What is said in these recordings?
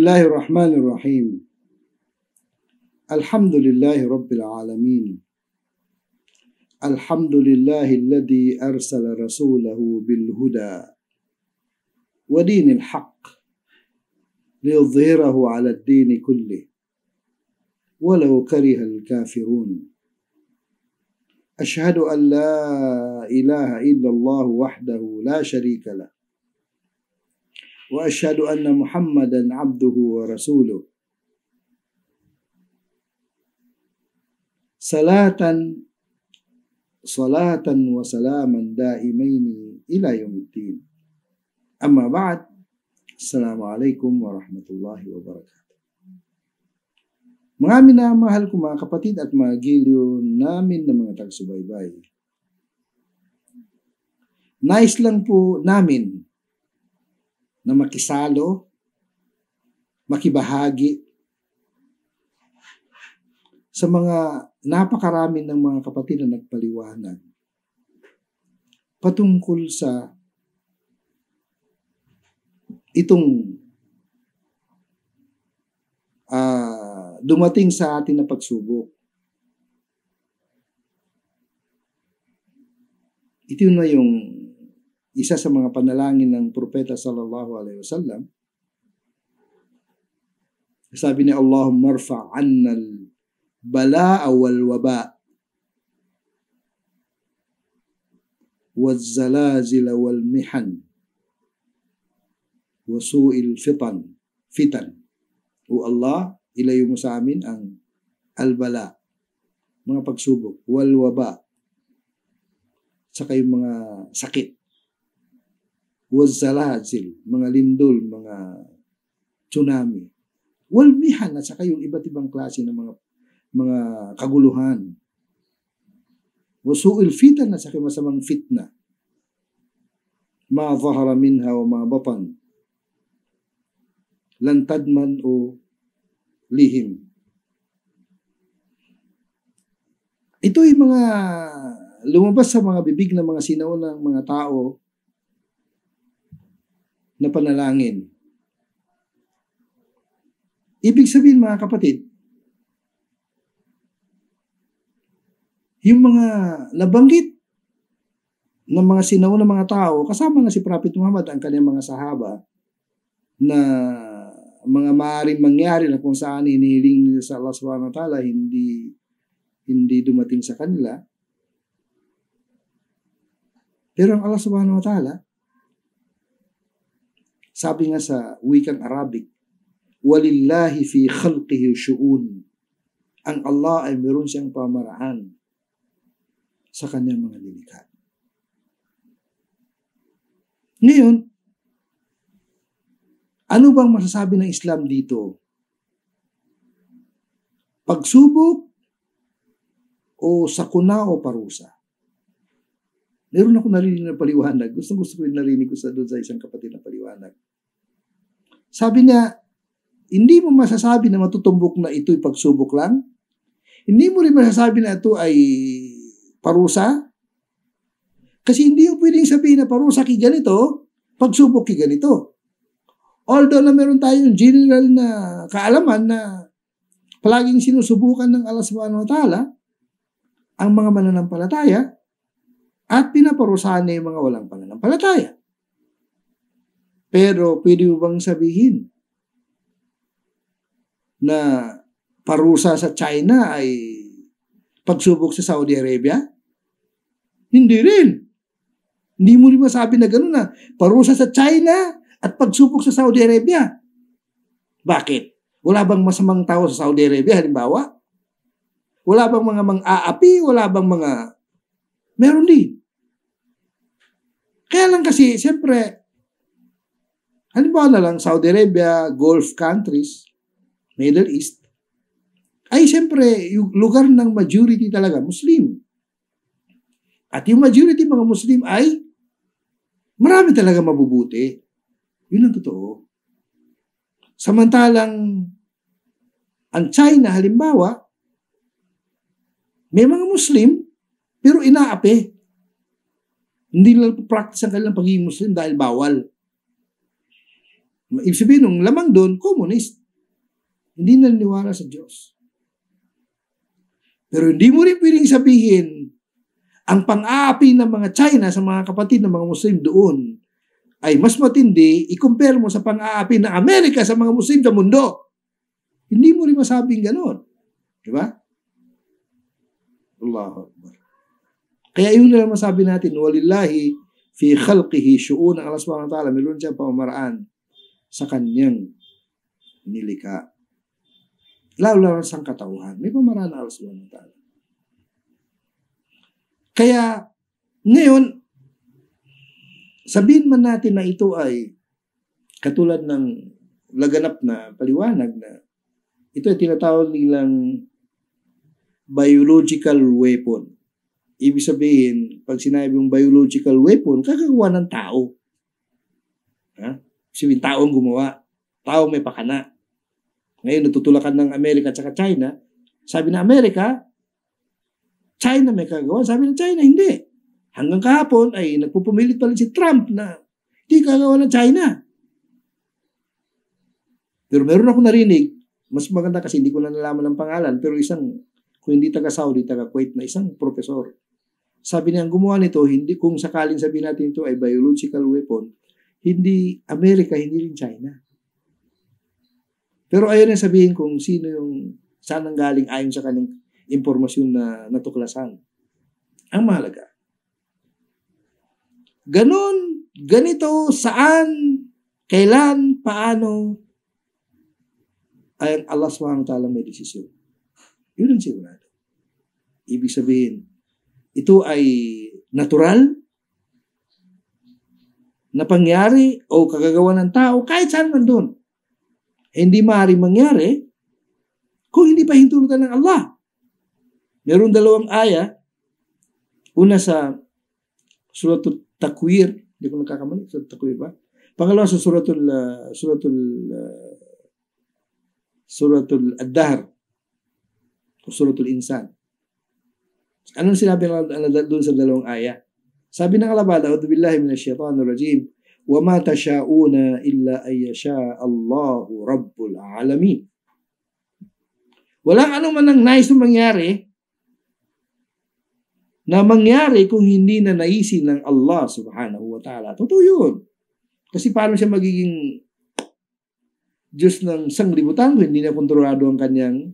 الله الرحمن الرحيم الحمد لله رب العالمين الحمد لله الذي أرسل رسوله بالهدى ودين الحق ليظهره على الدين كله ولو كره الكافرون أشهد أن لا إله إلا الله وحده لا شريك له واشهد ان محمدا عبده ورسوله صلاه صلاه وسلاما دائمين الى يوم الدين اما بعد السلام عليكم ورحمه الله وبركاته Mga minamahal ko mga kapatid at mga giliw namin ng mga tagsubaybay. Nais nice lang po namin na makisalo, makibahagi sa mga napakarami ng mga kapatid na nagpaliwanag patungkol sa itong uh, dumating sa atin na pagsubok. Ito na yung isa sa mga panalangin ng propeta sallallahu alaihi wasallam sabi ni Allahumma rfa anna bala balaa wal waba والزلازل والمحن وسوء الفطن fitan O Allah, ilayo mo sa amin ang albala, mga pagsubok, wal waba saka yung mga sakit wazzalazil, mga lindol, mga tsunami, walmihan at saka yung iba't ibang klase ng mga mga kaguluhan. Wasuil fitan at saka masamang fitna. Ma zahara minha wa ma batan. Lantadman o lihim. Ito ay mga lumabas sa mga bibig ng mga sinaunang mga tao na panalangin. Ibig sabihin mga kapatid, yung mga nabanggit ng mga sinaw ng mga tao, kasama na si Prophet Muhammad ang kanyang mga sahaba, na mga maaaring mangyari na kung saan inihiling nila sa Allah subhanahu wa ta'ala hindi, hindi dumating sa kanila. Pero ang Allah subhanahu wa ta'ala, sabi nga sa wikang Arabic, Walillahi fi khalqihi shu'un. Ang Allah ay meron siyang pamaraan sa kanyang mga lilikha. Ngayon, ano bang masasabi ng Islam dito? Pagsubok o sakuna o parusa? Meron ako narinig na paliwanag. Gusto gusto ko yung narinig ko sa doon sa isang kapatid na paliwanag. Sabi niya, hindi mo masasabi na matutumbok na ito'y pagsubok lang. Hindi mo rin masasabi na ito ay parusa. Kasi hindi mo pwedeng sabihin na parusa ki ganito, pagsubok ki ganito. Although na meron tayong general na kaalaman na palaging sinusubukan ng Allah subhanahu wa ta'ala ang mga mananampalataya at pinaparusahan na yung mga walang pananampalataya. Pero pwede mo bang sabihin na parusa sa China ay pagsubok sa Saudi Arabia? Hindi rin. Hindi mo rin masabi na gano'n na parusa sa China at pagsubok sa Saudi Arabia. Bakit? Wala bang masamang tao sa Saudi Arabia halimbawa? Wala bang mga mang-aapi? Wala bang mga... Meron din. Kaya lang kasi, siyempre, halimbawa na lang Saudi Arabia, Gulf countries, Middle East, ay siyempre yung lugar ng majority talaga Muslim. At yung majority mga Muslim ay marami talaga mabubuti. Yun ang totoo. Samantalang ang China halimbawa, may mga Muslim pero inaapi. Hindi nila practice ang kanilang pagiging Muslim dahil bawal. Ibig sabihin, nung lamang doon, communist. Hindi naniniwala sa Diyos. Pero hindi mo rin pwedeng sabihin, ang pang-aapi ng mga China sa mga kapatid ng mga Muslim doon ay mas matindi, i-compare mo sa pang-aapi ng Amerika sa mga Muslim sa mundo. Hindi mo rin masabing ganon. Di ba? Allahu Akbar. Kaya yun lang masabi natin, walillahi fi khalqihi syu'un ang Allah subhanahu wa ta'ala, meron siyang pamamaraan sa kanyang nilika. lalo sa katauhan. May pamaraan Allah subhanahu wa ta'ala. Kaya, ngayon, sabihin man natin na ito ay katulad ng laganap na paliwanag na ito ay tinatawag nilang biological weapon. Ibig sabihin, pag sinabi yung biological weapon, kakagawa ng tao. Ha? si taong gumawa. Taong may pakana. Ngayon, natutulakan ng Amerika at China. Sabi na Amerika, China may kagawa. Sabi ng China, hindi. Hanggang kahapon ay nagpupumilit rin si Trump na hindi kagawa ng China. Pero meron ako narinig, mas maganda kasi hindi ko na nalaman ang pangalan, pero isang, kung hindi taga Saudi, taga Kuwait na isang profesor. Sabi niya, ang gumawa nito, hindi, kung sakaling sabihin natin ito ay biological weapon, hindi Amerika, hindi rin China. Pero ayun na sabihin kung sino yung saan ang galing ayon sa kanyang impormasyon na natuklasan. Ang mahalaga. Ganun, ganito, saan, kailan, paano, ay Allah SWT may desisyon. Yun ang sigurado. Ibig sabihin, ito ay natural, na pangyari o kagagawa ng tao kahit saan man doon. Hindi maaari mangyari kung hindi pa hintulutan ng Allah. Meron dalawang aya. Una sa Suratul Takwir. Hindi ko nagkakamali. Suratul Takwir ba? Pangalawa sa Suratul uh, ah, Suratul uh, ah, Suratul Ad-Dahr o Suratul Insan. Anong sinabi ng Allah doon sa dalawang aya? Sabi ng kalaban, A'udhu billahi minashaitanir rajim. Wa ma tasha'una illa ayyasha Allahu Rabbul Alamin. Walang anuman ang nais nice na mangyari na mangyari kung hindi na naisin ng Allah subhanahu wa ta'ala. Totoo yun. Kasi paano siya magiging Diyos ng sanglibutan kung hindi na kontrolado ang kanyang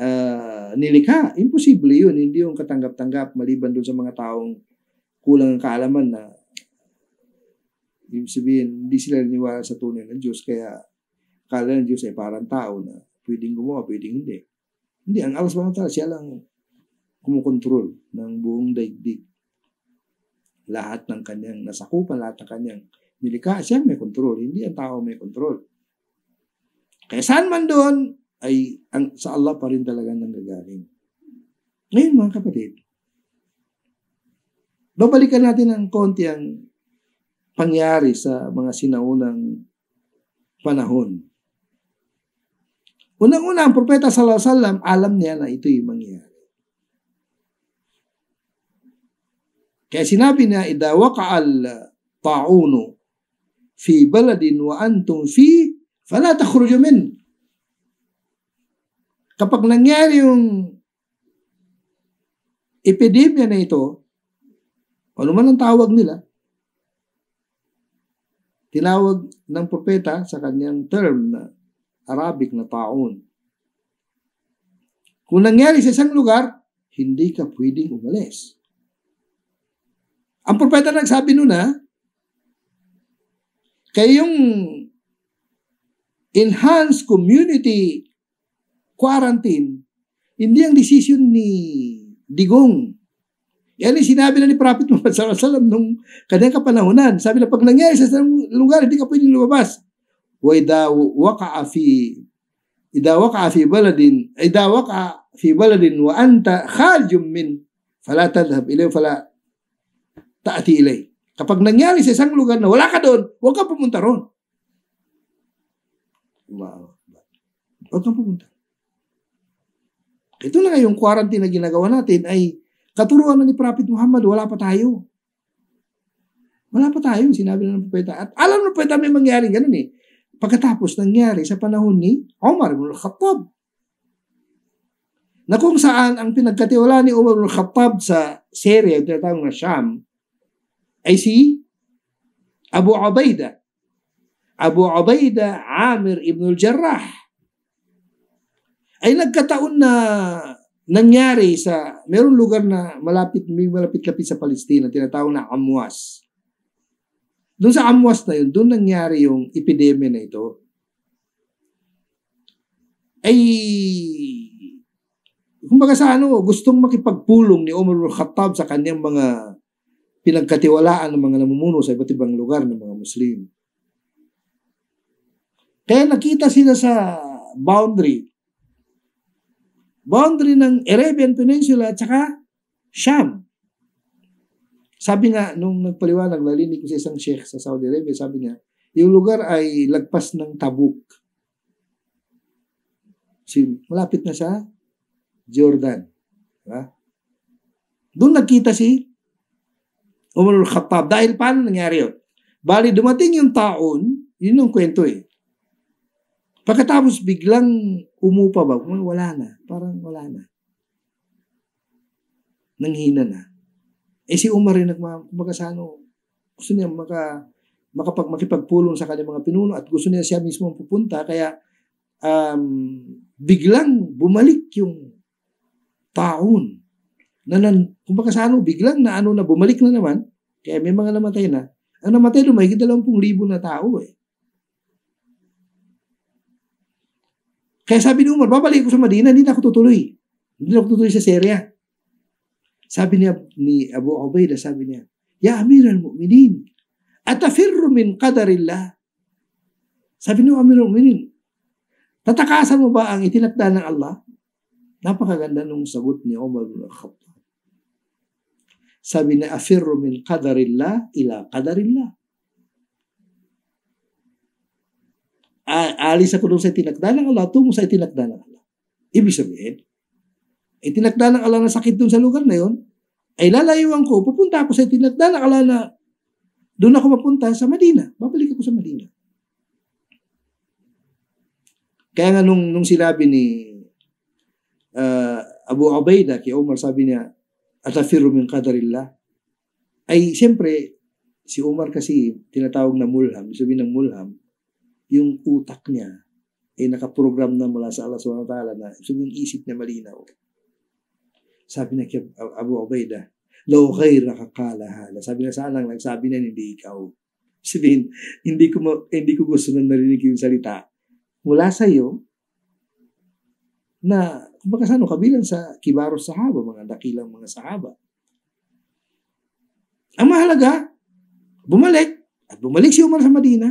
uh, nilikha? Imposible yun. Hindi yung katanggap-tanggap maliban doon sa mga taong kulang ang kaalaman na ibig sabihin, hindi sila naniwala sa tunay ng Diyos. Kaya akala ng Diyos ay parang tao na pwedeng gumawa, pwedeng hindi. Hindi, ang Allah subhanahu siya lang kumukontrol ng buong daigdig. Lahat ng kanyang nasakupan, lahat ng kanyang nilikha, siya may kontrol. Hindi ang tao may kontrol. Kaya saan man doon, ay ang, sa Allah pa rin talaga nanggagaling. Ngayon mga kapatid, babalikan natin ng konti ang pangyari sa mga sinaunang panahon. Unang-una, ang propeta sallallahu alaihi wasallam, alam niya na ito yung mangyayari. Kaya sinabi niya, Ida waka'al taunu fi baladin wa antum fi fala takhruju min. Kapag nangyari yung epidemya na ito, ano man ang tawag nila, tinawag ng propeta sa kanyang term na Arabic na taon. Kung nangyari sa isang lugar, hindi ka pwedeng umalis. Ang propeta nagsabi nun ha, kayong enhanced community quarantine, hindi ang decision ni Digong yan ang sinabi na ni Prophet Muhammad sallallahu alaihi wasallam nung kanyang kapanahonan. Sabi na pag nangyari sa isang lugar, hindi ka pwedeng lumabas. Wa idha waqa'a fi idha waqa'a fi baladin idha waqa'a fi baladin wa anta kharijum min fala tadhhab ilayhi fala ta'ti ilayhi. Kapag nangyari sa isang lugar na wala ka doon, huwag ka pumunta roon. Wow. Huwag kang pumunta. Ito na yung quarantine na ginagawa natin ay Katuruan na ni Prophet Muhammad, wala pa tayo. Wala pa tayo, sinabi na ng propeta. At alam ng propeta may mangyari ganun eh. Pagkatapos nangyari sa panahon ni Omar ibn al-Khattab. Na kung saan ang pinagkatiwala ni Umar ibn al-Khattab sa Syria, tinatawag na Sham, ay si Abu Ubaida. Abu Ubaida Amir ibn al-Jarrah. Ay nagkataon na nangyari sa, merong lugar na malapit, may malapit-lapit sa Palestina, tinatawag na Amwas. Doon sa Amwas na yun, doon nangyari yung epidemya na ito. Ay, kumbaga sa ano, gustong makipagpulong ni Umar al-Khattab sa kanyang mga pinagkatiwalaan ng mga namumuno sa iba't ibang lugar ng mga Muslim. Kaya nakita sila sa boundary boundary ng Arabian Peninsula at saka Sham. Sabi nga, nung nagpaliwanag, nalinig ko sa isang sheikh sa Saudi Arabia, sabi niya, yung lugar ay lagpas ng Tabuk. Si, malapit na sa Jordan. Diba? Doon nagkita si Umar al-Khattab. Dahil paano nangyari yun? Bali, dumating yung taon, yun yung kwento eh. Pagkatapos biglang umupa ba? Wala na. Parang wala na. Nanghina na. Eh si Umar rin nagmagasano. Gusto niya maka, makapag, makipagpulong sa kanyang mga pinuno at gusto niya siya mismo pupunta. Kaya um, biglang bumalik yung taon na nan, kumbaga sa ano, biglang na ano na bumalik na naman, kaya may mga namatay na. Ang namatay, lumahigit 20,000 na tao eh. Kaya sabi ni Umar, babalik ako sa Madina, hindi na ako tutuloy. Hindi na ako tutuloy sa Syria. Sabi niya ni Abu Ubaida, sabi niya, Ya Amir al-Mu'minin, atafirru min qadarillah. Sabi ni Amir al-Mu'minin, tatakasan mo ba ang itinakda ng Allah? Napakaganda nung sagot ni Umar bin Khattab. Sabi niya, afirru min qadarillah ila qadarillah. aalis ako doon sa itinakda ng Allah tungo sa itinakda ng Allah. Ibig sabihin, itinakda ng Allah na sakit doon sa lugar na yon, ay lalayuan ko, pupunta ako sa itinakda ng Allah na doon ako mapunta sa Madina. Babalik ako sa Madina. Kaya nga nung, nung sinabi ni uh, Abu Ubaida kay Umar, sabi niya, atafiru min qadarillah. Ay, siyempre, si Umar kasi tinatawag na mulham, sabi ng mulham, yung utak niya ay nakaprogram na mula sa Allah subhanahu wa ta'ala na so yung isip niya malinaw. Sabi na kay Abu Ubaidah, Law ghayra kakalahala. Sabi na sa alang, nagsabi na hindi ikaw. Sabihin, hindi ko, ma, eh, hindi ko gusto na narinig yung salita mula sa iyo na kumbaga sa ano, kabilang sa kibaros sahaba, mga dakilang mga sahaba. Ang mahalaga, bumalik. At bumalik si Umar sa Madina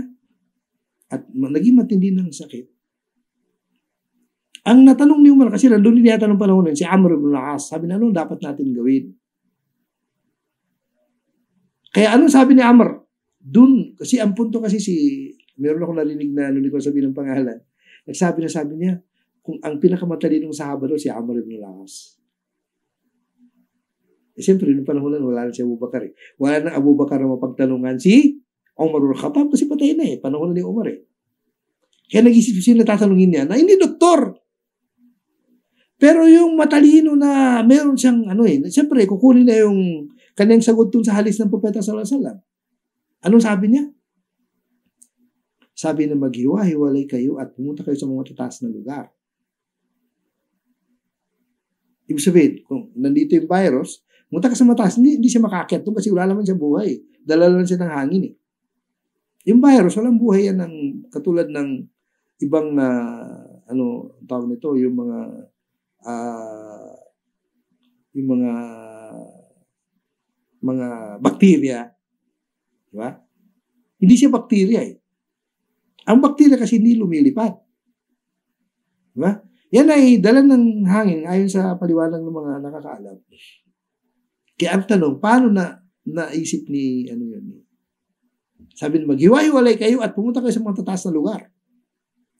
at naging matindi ng sakit, ang natanong ni Umar, kasi nandun din yata ng panahon si Amr ibn al As, sabi na ano dapat natin gawin? Kaya anong sabi ni Amr? Dun, kasi ang punto kasi si, meron akong narinig na, ano ko sabi ng pangalan, nagsabi na sabi niya, kung ang pinakamatalinong sahaba doon si Amr ibn al As. Eh, siyempre, nung panahon na, wala na si Abu Bakar eh. Wala na Abu Bakar na mapagtanungan si Umar ibn Khattab kasi patay na eh. Panahon na ni Umar eh. Kaya nag-isip siya, natatanungin niya na, hindi doktor. Pero yung matalino na meron siyang ano eh, siyempre kukunin na yung kanyang sagot dun sa halis ng propeta sallallahu alaihi wasallam. Anong sabi niya? Sabi na maghiwa-hiwalay kayo at pumunta kayo sa mga tataas na lugar. Ibig sabihin, kung nandito yung virus, pumunta ka sa mataas, hindi, hindi siya makakit kasi wala naman siya buhay. Dala siya ng hangin eh. Yung virus, walang buhay yan ng katulad ng ibang uh, ano tawag nito, yung mga uh, yung mga mga bakterya, di ba? Hindi siya bakterya eh. Ang bakterya kasi hindi lumilipat. Di ba? Yan ay dala ng hangin ayon sa paliwanag ng mga nakakaalam. Kaya ang tanong, paano na naisip ni ano yun, sabi niya, maghiwa-hiwalay kayo at pumunta kayo sa mga tataas na lugar.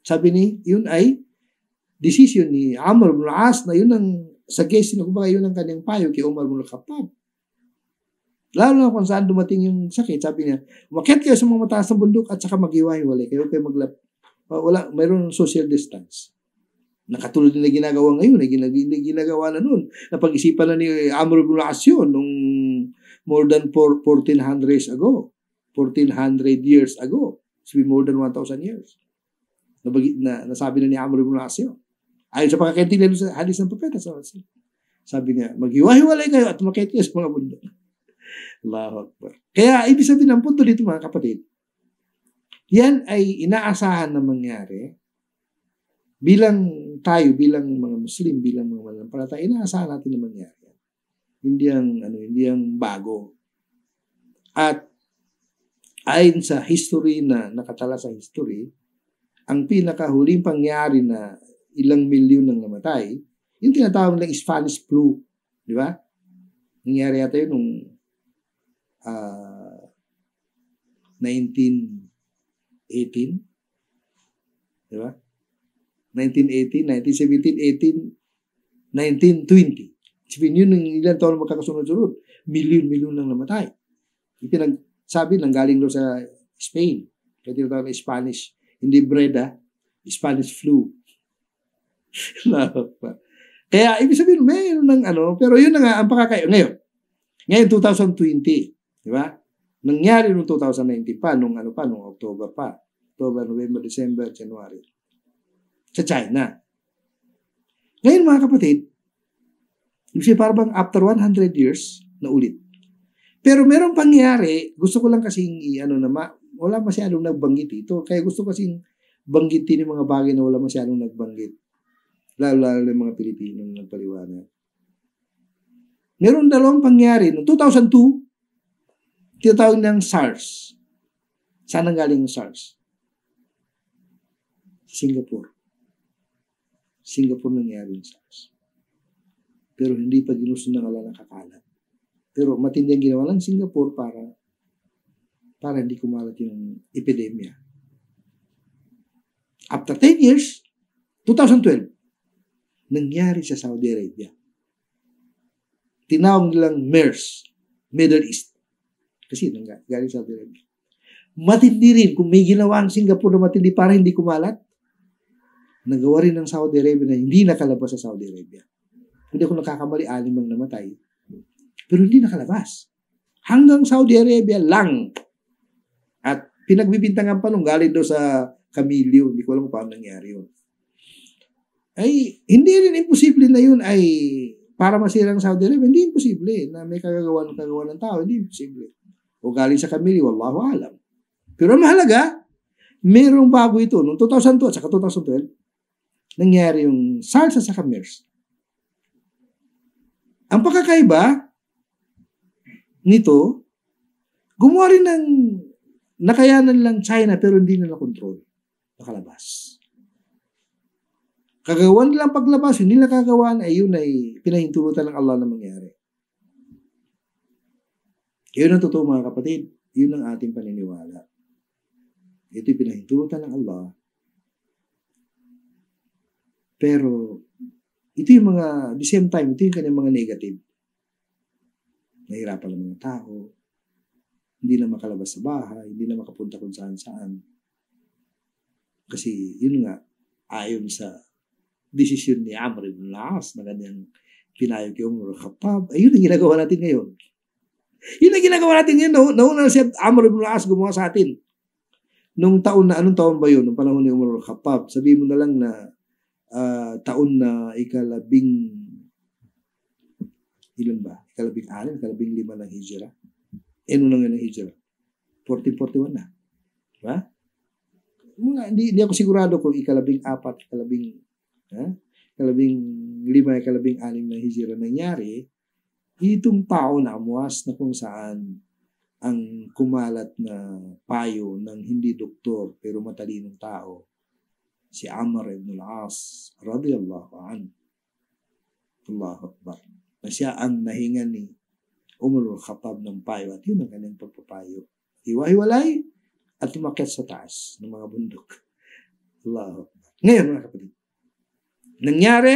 Sabi ni, yun ay decision ni Amr ibn al As na yun ang suggest na kumbaga yun ang kanyang payo kay Umar ibn al Khattab. Lalo na kung saan dumating yung sakit, sabi niya, umakit kayo sa mga mataas na bundok at saka maghiwa-hiwalay kayo kayo maglap. Ah, wala, mayroon social distance. Nakatulad na ginagawa ngayon, na eh, ginag- ginagawa na noon. Napag-isipan na ni Amr ibn al As yun nung more than 4, 1400 years ago. 1400 years ago. It's been more than 1,000 years. Nabagi, na, nasabi na ni Amr ibn Asyo. Ayon sa pagkakintilan sa halis ng propeta sa Rasul. Sabi niya, maghiwa-hiwalay kayo at makikita sa mga bundok. Allahu Akbar. Kaya, ibig sabihin ng punto dito mga kapatid, yan ay inaasahan na mangyari bilang tayo, bilang mga Muslim, bilang mga malampalataya, inaasahan natin na mangyari. Hindi ang, ano, hindi ang bago. At ayon sa history na nakatala sa history, ang pinakahuling pangyari na ilang milyon ng namatay, yung tinatawag nilang Spanish flu, di ba? Nangyari yata yun nung uh, ah, 1918, di ba? 1918, 1917, 18, 1920. Sabihin yun, ng ilan taon magkakasunod-sunod, milyon-milyon ng namatay. Ipinag, sabi lang, galing daw sa Spain. Kaya tinatawag na Spanish. Hindi bread, ha? Spanish flu. Kaya, ibig sabihin, mayroon ng ano, pero yun na nga, ang pakakaya. Ngayon, ngayon 2020, di ba? Nangyari noong 2019 pa, noong ano pa, noong October pa. October, November, December, January. Sa China. Ngayon mga kapatid, ibig sabihin, parang after 100 years, na ulit. Pero merong pangyari, gusto ko lang kasing, ano na, ma, wala masyadong nagbanggit ito. Kaya gusto kasi banggitin yung mga bagay na wala masyadong nagbanggit. Lalo-lalo ng mga Pilipino na nagpaliwanag. Meron dalawang pangyari. Noong 2002, tinatawag ng SARS. Saan ang galing ng SARS? Singapore. Singapore nangyari ng SARS. Pero hindi pa ginusto ng ala ng kakalat. Pero matindi ang ginawa ng Singapore para para hindi kumalat yung epidemya. After 10 years, 2012, nangyari sa Saudi Arabia. Tinawag nilang MERS, Middle East. Kasi nanggaling sa Saudi Arabia. Matindi rin kung may ginawa ang Singapore na matindi para hindi kumalat. Nagawa rin ng Saudi Arabia na hindi nakalabas sa Saudi Arabia. Hindi ako nakakamali, alim ang namatay pero hindi nakalabas. Hanggang Saudi Arabia lang. At pinagbibintangan pa nung galing doon sa Camilio. Hindi ko alam kung paano nangyari yun. Ay, hindi rin imposible na yun ay para masira ng Saudi Arabia. Hindi imposible na may kagagawa ng kagagawa ng tao. Hindi imposible. O galing sa Camilio, wallahu alam. Pero mahalaga, merong bago ito. Noong 2002 at saka 2012, nangyari yung salsa sa Khmer's. Ang pagkakaiba, nito, gumawa rin ng nakayanan lang China pero hindi nila control. Nakalabas. Kagawan nilang paglabas, hindi nila kagawan, ay yun ay pinahintulutan ng Allah na mangyari. Yun ang totoo mga kapatid. Yun ang ating paniniwala. Ito'y pinahintulutan ng Allah. Pero, ito yung mga, the same time, ito yung kanyang mga negative nahirapan ang mga tao, hindi na makalabas sa bahay, hindi na makapunta kung saan saan. Kasi yun nga, ayon sa desisyon ni Amr ibn Laas na kanyang pinayo kay Umar Khattab, ayun ang ginagawa natin ngayon. Yun ang ginagawa natin ngayon. Nauna, nauna na si Amr ibn Laas gumawa sa atin. Nung taon na, anong taon ba yun? Nung panahon ni Umar Khattab, sabihin mo na lang na uh, taon na ikalabing ilan ba? Ikalabing anim, ikalabing lima ng hijra. Eh, nung ano lang ng hijra? 1441 na. Diba? Mga, hindi, hindi ako sigurado kung ikalabing apat, ikalabing, ha? ikalabing lima, ikalabing anim na hijra nangyari. Itong tao na amuas na kung saan ang kumalat na payo ng hindi doktor pero matalinong tao, si Amr ibn al-As radiyallahu anhu. Allahu Akbar na siya ang nahinga ni Umar Khattab ng payo at yun ang kanyang pagpapayo. Iwa-iwalay at umakyat sa taas ng mga bundok. Allah. Ngayon mga kapatid, nangyari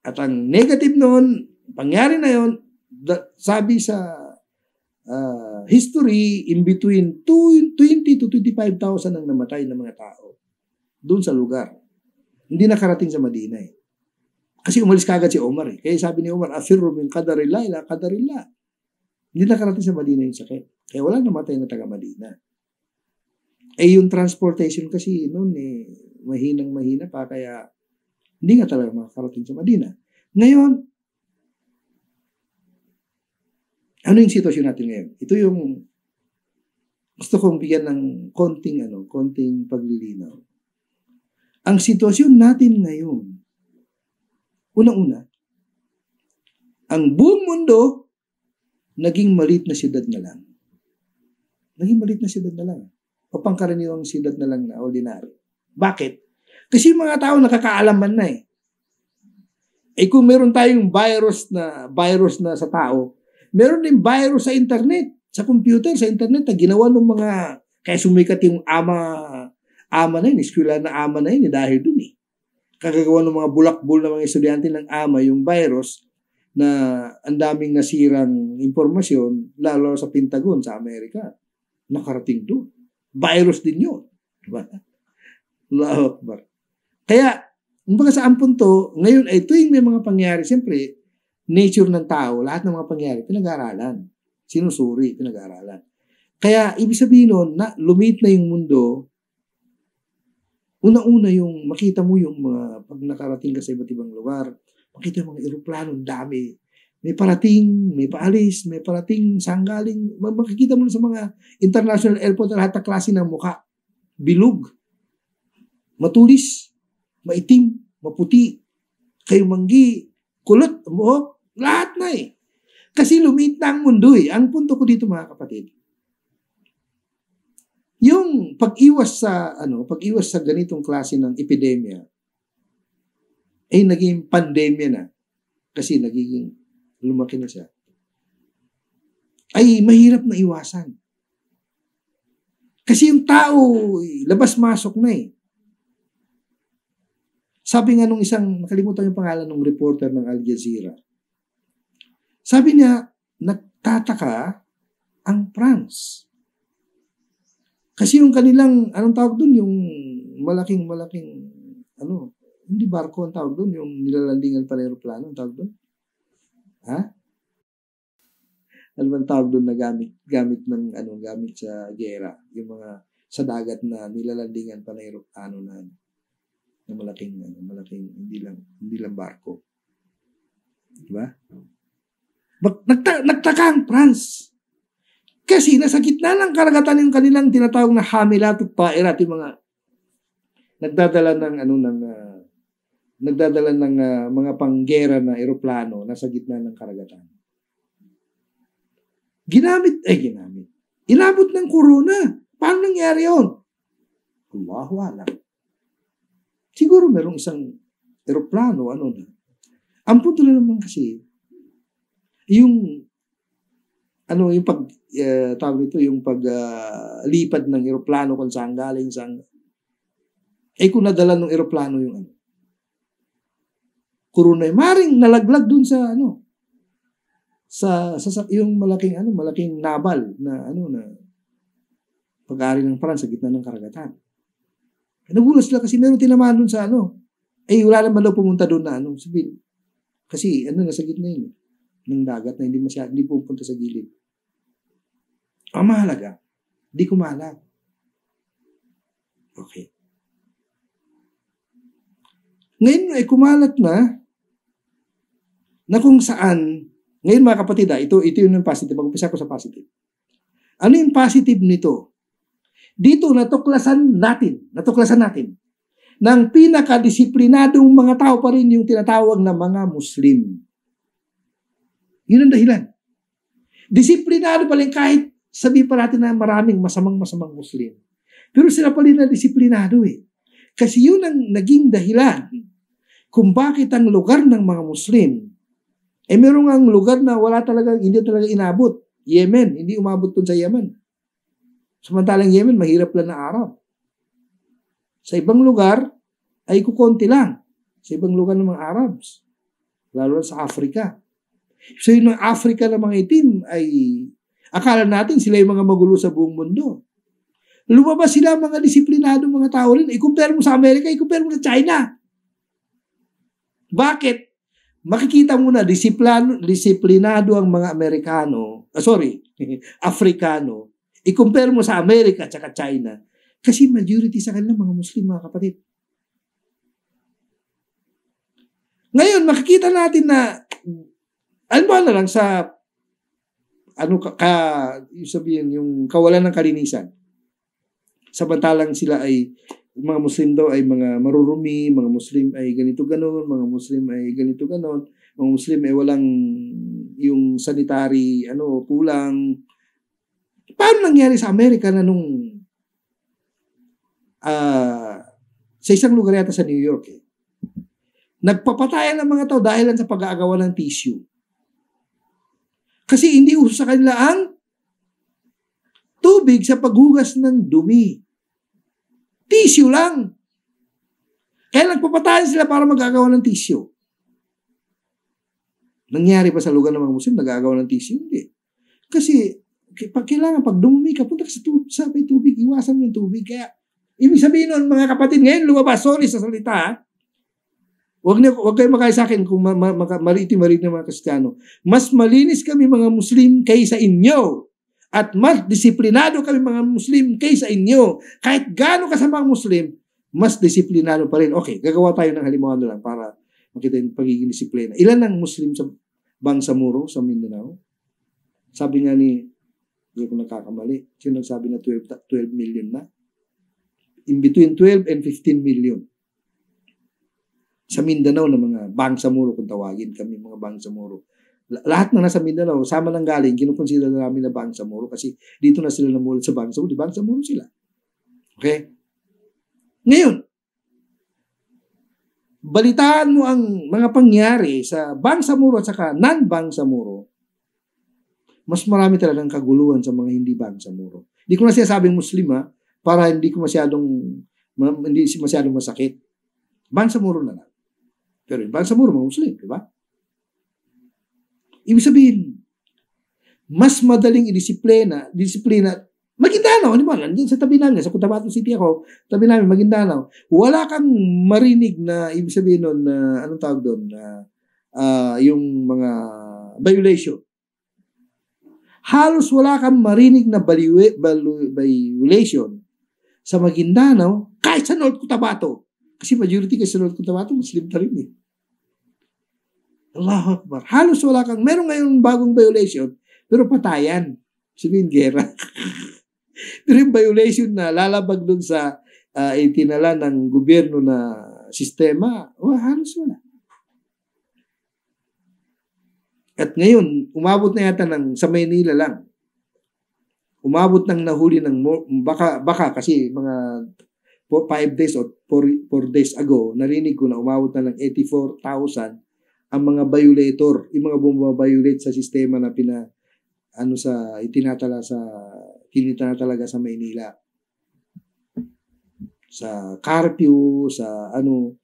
at ang negative noon, pangyari na yon, sabi sa uh, history, in between 20 to 25,000 ang namatay ng mga tao doon sa lugar. Hindi nakarating sa Madina eh. Kasi umalis kagad si Omar eh. Kaya sabi ni Omar, Afirru min qadarillah ila qadarillah. Hindi nakarating sa Madina yung sakit. Kaya wala namatay na taga Madina. Eh yung transportation kasi noon eh, mahinang-mahina pa kaya hindi nga talaga makakarating sa Madina. Ngayon, ano yung sitwasyon natin ngayon? Ito yung gusto kong bigyan ng konting ano, konting paglilinaw. Ang sitwasyon natin ngayon Unang-una, ang buong mundo naging maliit na siyudad na lang. Naging maliit na siyudad na lang. O pangkaraniwang siyudad na lang na, ordinary. Bakit? Kasi mga tao nakakaalaman na eh. Eh kung meron tayong virus na virus na sa tao, meron din virus sa internet, sa computer, sa internet na ginawa ng mga kaya sumikat yung ama ama na yun, eskwela na ama na yun, eh, dahil dun eh kagagawa ng mga bulakbol ng mga estudyante ng AMA yung virus na ang daming nasirang impormasyon, lalo sa Pentagon sa Amerika. Nakarating doon. Virus din yun. Diba? Allahu Akbar. Diba? Kaya, mga saan punto, ngayon ay tuwing may mga pangyari, siyempre, nature ng tao, lahat ng mga pangyari, pinag-aaralan. Sinusuri, pinag-aaralan. Kaya, ibig sabihin nun, na, lumit na yung mundo Una-una yung makita mo yung mga pag nakarating ka sa iba't ibang lugar, makita yung eroplano, dami. May parating, may paalis, may parating, saan galing. Makikita mo sa mga international airport na lahat ng klase ng mukha. Bilog, matulis, maitim, maputi, kayumanggi, kulot, buhok, lahat na eh. Kasi lumiit ang mundo eh. Ang punto ko dito mga kapatid, yung pag-iwas sa ano, pag-iwas sa ganitong klase ng epidemya ay naging pandemya na kasi nagiging lumaki na siya. Ay mahirap na iwasan. Kasi yung tao, eh, labas-masok na eh. Sabi nga nung isang, nakalimutan yung pangalan ng reporter ng Al Jazeera. Sabi niya, nagtataka ang France. Kasi yung kanilang, anong tawag doon? Yung malaking, malaking, ano, hindi barko ang tawag doon, yung nilalandingan pala aeroplano, ang tawag doon? Ha? Ano bang tawag doon na gamit, gamit ng, ano, gamit sa gera? Yung mga, sa dagat na nilalandingan pala aeroplano na, na malaking, ano, malaking, hindi lang, hindi lang barko. Diba? Mag, nagta, nagtaka ang France. Kasi nasa gitna ng karagatan yung kanilang tinatawag na hamilat at paerat, yung mga nagdadala ng ano ng uh, nagdadala ng uh, mga panggera na eroplano nasa gitna ng karagatan. Ginamit, eh ginamit. Inabot ng corona. Paano nangyari yun? Allahu alam. Siguro merong isang eroplano, ano na. Ang punto na naman kasi, yung ano yung pag uh, tawag nito yung pag uh, ng eroplano kung saan galing saan eh kung nadala ng eroplano yung ano kurunay maring nalaglag dun sa ano sa, sa, sa yung malaking ano malaking nabal na ano na pag-ari ng France sa gitna ng karagatan. Eh, nagulat sila kasi meron tinamaan dun sa ano. Eh wala naman daw pumunta doon na ano. Sabihin, kasi ano nasa gitna yun eh, ng dagat na hindi masyadong hindi pumunta sa gilid. Ang mahalaga, di kumalat. Okay. Ngayon ay kumalat na na kung saan, ngayon mga kapatid, ha, ah, ito, ito yung positive. Mag-umpisa ko sa positive. Ano yung positive nito? Dito natuklasan natin, natuklasan natin, ng pinakadisiplinadong mga tao pa rin yung tinatawag na mga Muslim. Yun ang dahilan. Disiplinado pa rin kahit sabi pa natin na maraming masamang-masamang Muslim. Pero sila pa rin na disiplinado eh. Kasi yun ang naging dahilan kung bakit ang lugar ng mga Muslim, eh merong ang lugar na wala talaga, hindi talaga inabot. Yemen, hindi umabot dun sa Yemen. Samantalang Yemen, mahirap lang na Arab. Sa ibang lugar, ay kukonti lang. Sa ibang lugar ng mga Arabs. Lalo na sa Africa. So yung Africa ng mga itim ay Akala natin sila yung mga magulo sa buong mundo. Lumabas sila mga disiplinado mga tao rin. I-compare mo sa Amerika, i-compare mo sa China. Bakit? Makikita mo na disiplano, disiplinado ang mga Amerikano, uh, sorry, Afrikano. I-compare mo sa Amerika at China. Kasi majority sa kanila mga Muslim, mga kapatid. Ngayon, makikita natin na, alam mo na lang sa ano ka, ka yung sabihin, yung kawalan ng kalinisan. Samantalang sila ay mga Muslim daw ay mga marurumi, mga Muslim ay ganito ganon, mga Muslim ay ganito ganon, mga Muslim ay walang yung sanitary ano kulang. Paano nangyari sa Amerika na nung uh, sa isang lugar yata sa New York eh, nagpapatayan ng mga tao dahil sa pag-aagawan ng tissue. Kasi hindi uso sa kanila ang tubig sa paghugas ng dumi. Tissue lang. Kaya nagpapatayan sila para magagawa ng tissue. Nangyari pa sa lugar ng mga Muslim, nagagawa ng tissue? Hindi. Kasi, kailangan pag dumumi ka, punta ka sa, tubig, sa may tubig, iwasan mo yung tubig. Kaya, ibig sabihin nun, mga kapatid, ngayon lumabas, sorry sa salita, ha? Huwag, na, huwag kayo makaya sa akin kung ma, ma, ma, mariti-marit na mga Kristiyano. Mas malinis kami mga Muslim kaysa inyo. At mas disiplinado kami mga Muslim kaysa inyo. Kahit gaano ka sa mga Muslim, mas disiplinado pa rin. Okay, gagawa tayo ng halimbawa na lang para makita yung pagiging disiplina. Ilan ang Muslim sa Bangsamoro, sa Mindanao? Sabi nga ni, hindi ko nakakamali, sino sabi na 12, 12 million na? In between 12 and 15 million sa Mindanao ng mga Bangsamoro kung tawagin kami mga Bangsamoro. Lahat na nasa Mindanao, sama nang galing, kinukonsider na namin na Bangsamoro kasi dito na sila namulat sa Bangsamoro, di Bangsamoro sila. Okay? Ngayon, balitaan mo ang mga pangyari sa Bangsamoro at saka non-Bangsamoro, mas marami talagang kaguluhan sa mga hindi Bangsamoro. Hindi ko na sinasabing Muslim ha, para hindi ko masyadong, hindi masyadong masakit. Bangsamoro na lang. Pero yung bansa mo, mga Muslim, di ba? Ibig sabihin, mas madaling idisiplina, disiplina, Maguindanao, ano ba? Nandiyan sa tabi namin, sa Cotabato City ako, tabi namin, Maguindanao. Wala kang marinig na, ibig sabihin nun, na, anong tawag doon, na, uh, yung mga violation. Halos wala kang marinig na baliwe, baliwe, violation sa Maguindanao, kahit sa North Cotabato. Kasi majority kasi sa North Cotabato, Muslim pa eh. Allah Akbar. Halos wala kang, meron ngayon bagong violation, pero patayan. Sabihin, gera. pero yung violation na lalabag dun sa uh, itinala ng gobyerno na sistema, oh, halos wala. At ngayon, umabot na yata ng, sa Maynila lang, umabot ng nahuli ng, baka, baka kasi mga 5 days or 4 days ago, narinig ko na umabot na ng 84,000 ang mga violator, yung mga bumabiolate sa sistema na pina ano sa itinatala sa kinita na talaga sa Maynila. Sa curfew, sa ano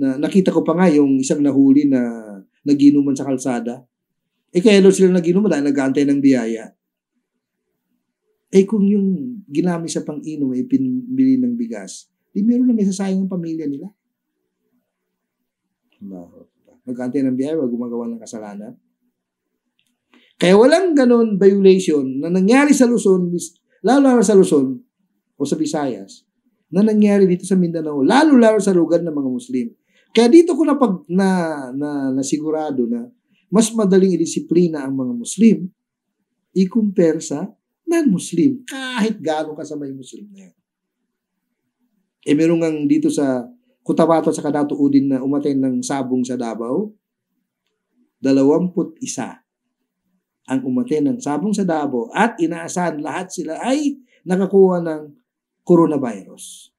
na nakita ko pa nga yung isang nahuli na naginuman sa kalsada. Eh kaya daw sila naginuman dahil nag-aantay ng biyaya. Eh kung yung ginamit sa pang-inom ay eh, pinbili ng bigas, di meron na may sasayang ang pamilya nila. Allahu nagkaantay ng biyahe o gumagawa ng kasalanan. Kaya walang ganon violation na nangyari sa Luzon, lalo lalo sa Luzon o sa Visayas, na nangyari dito sa Mindanao, lalo lalo sa lugar ng mga Muslim. Kaya dito ko na pag na, na nasigurado na mas madaling idisiplina ang mga Muslim i-compare sa non-Muslim kahit gaano ka sa may Muslim na yan. Eh meron nga dito sa Cotabato sa kadato Dato Udin na umatay ng sabong sa Davao, 21 ang umatay ng sabong sa Davao at inaasahan lahat sila ay nakakuha ng coronavirus.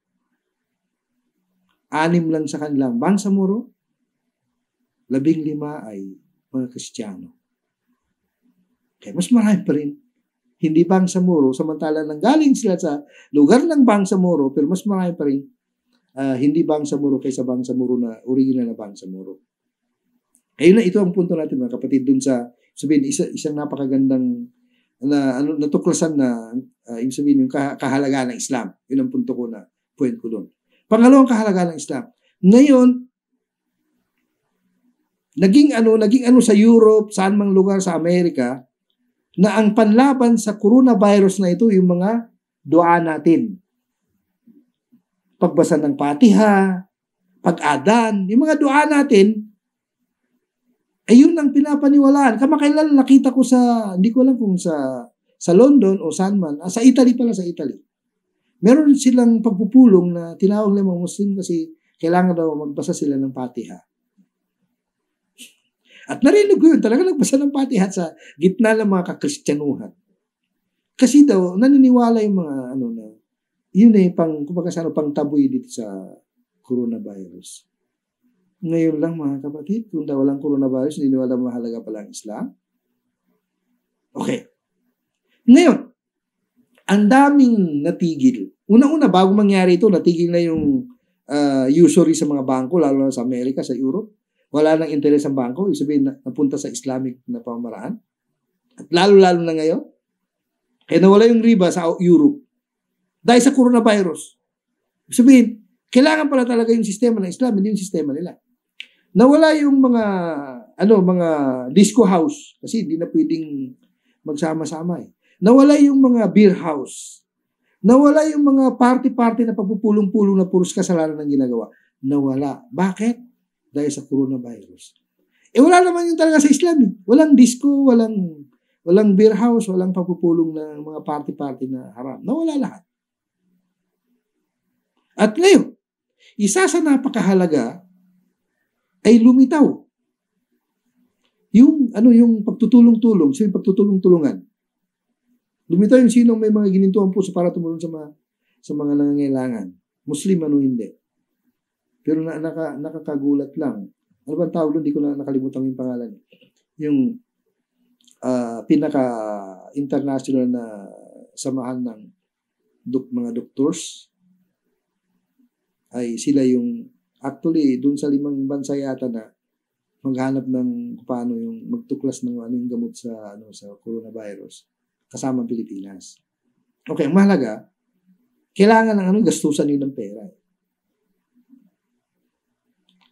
Anim lang sa kanilang bangsamuro, labing lima ay mga Kristiyano. Okay, mas marami pa rin hindi bangsamuro, samantala nang galing sila sa lugar ng bangsamuro, pero mas marami pa rin uh, hindi Moro kaysa Bangsamoro na original na Bangsamoro. Ayun na, ito ang punto natin mga kapatid dun sa, sabihin, isa, isang napakagandang na ano natuklasan na uh, ibig sabihin yung kahalagahan ng Islam. Yun ang punto ko na point ko doon. Pangalawang kahalagahan ng Islam. Ngayon, naging ano, naging ano sa Europe, saan mang lugar sa Amerika, na ang panlaban sa coronavirus na ito yung mga doa natin pagbasa ng Fatiha, pag-adan, yung mga dua natin, ay eh, yun ang pinapaniwalaan. Kamakailan nakita ko sa, hindi ko alam kung sa, sa London o saan man, ah, sa Italy pala, sa Italy. Meron silang pagpupulong na tinawag ng mga Muslim kasi kailangan daw magbasa sila ng Fatiha. At narinig ko yun, talaga nagbasa ng Fatiha sa gitna ng mga kakristyanuhan. Kasi daw, naniniwala yung mga ano na yun na yung pang, kumbaga sa ano, pang taboy dito sa coronavirus. Ngayon lang mga kapatid, kung daw walang coronavirus, niniwala mahalaga pala ang Islam. Okay. Ngayon, ang daming natigil. Una-una, bago mangyari ito, natigil na yung uh, usury sa mga bangko, lalo na sa Amerika, sa Europe. Wala nang interes ang bangko. Ibig sabihin, napunta sa Islamic na pamaraan. At lalo-lalo na ngayon. Kaya eh, nawala yung riba sa Europe dahil sa coronavirus. Sabihin, kailangan pala talaga yung sistema ng Islam, hindi yung sistema nila. Nawala yung mga ano mga disco house kasi hindi na pwedeng magsama-sama eh. Nawala yung mga beer house. Nawala yung mga party-party na pagpupulong pulong na puros kasalanan ng ginagawa. Nawala. Bakit? Dahil sa coronavirus. Eh wala naman yung talaga sa Islam eh. Walang disco, walang walang beer house, walang pagpupulong ng mga party-party na haram. Nawala lahat. At ngayon, isa sa napakahalaga ay lumitaw. Yung ano yung pagtutulong-tulong, sino pagtutulong-tulungan. Lumitaw yung sinong may mga ginintuan puso para tumulong sa mga sa mga nangangailangan. Muslim ano hindi. Pero na, naka, nakakagulat lang. Ano bang tawag doon? Hindi ko na nakalimutan yung pangalan. Yung uh, pinaka-international na samahan ng dok, mga doctors ay sila yung actually doon sa limang bansa yata na maghanap ng paano yung magtuklas ng ano yung gamot sa ano sa coronavirus kasama ang Pilipinas. Okay, ang mahalaga, kailangan ng ano gastusan yun ng pera. Eh.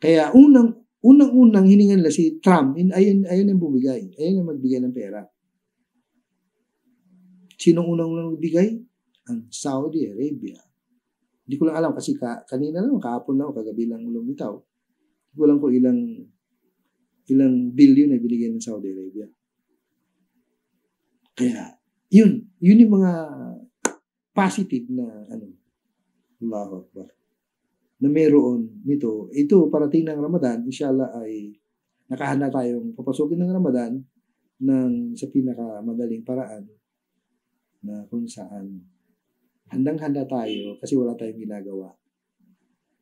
Kaya unang unang-unang hiningan nila si Trump, in, ayun, ayun yung bumigay. Ayun ang magbigay ng pera. Sino unang-unang magbigay? Ang Saudi Arabia. Hindi ko lang alam kasi ka, kanina lang, kahapon lang o kagabi lang lumitaw. Hindi ko lang kung ilang ilang billion na binigay ng Saudi Arabia. Kaya, yun. Yun yung mga positive na ano, Allahu Akbar. Na meron nito. Ito, parating ng Ramadan, inshallah ay nakahanda tayong papasukin ng Ramadan ng sa pinakamadaling paraan na kung saan handang-handa tayo kasi wala tayong ginagawa.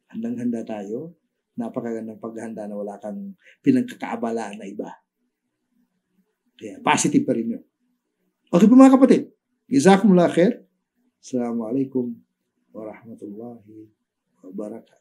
Handang-handa tayo. Napakagandang paghahanda na wala kang pinagkakaabala na iba. Kaya positive pa rin yun. Okay po mga kapatid. Jazakumullah khair. Assalamualaikum warahmatullahi wabarakatuh.